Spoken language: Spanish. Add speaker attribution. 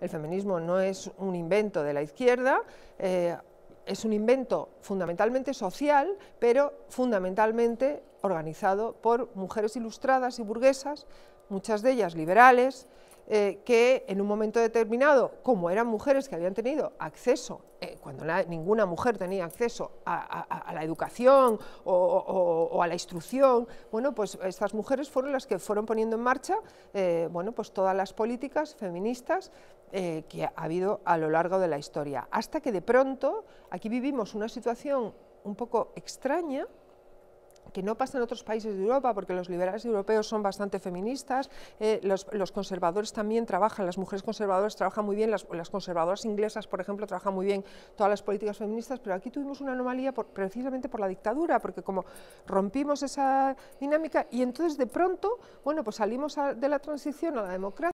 Speaker 1: el feminismo no es un invento de la izquierda, eh, es un invento fundamentalmente social, pero fundamentalmente organizado por mujeres ilustradas y burguesas, muchas de ellas liberales, eh, que en un momento determinado, como eran mujeres que habían tenido acceso cuando ninguna mujer tenía acceso a, la educación o, a la instrucción, bueno, pues estas mujeres fueron las que fueron poniendo en marcha eh, pues todas las políticas feministas eh, que ha habido a lo largo de la historia, hasta que de pronto aquí vivimos una situación un poco extraña, que no pasa en otros países de Europa, porque los liberales europeos son bastante feministas, eh, los, los, conservadores también trabajan, las mujeres conservadoras trabajan muy bien, las, conservadoras inglesas, por ejemplo, trabajan muy bien todas las políticas feministas, pero aquí tuvimos una anomalía precisamente por la dictadura, porque como rompimos esa dinámica y entonces de pronto, bueno, pues salimos de la transición a la democracia,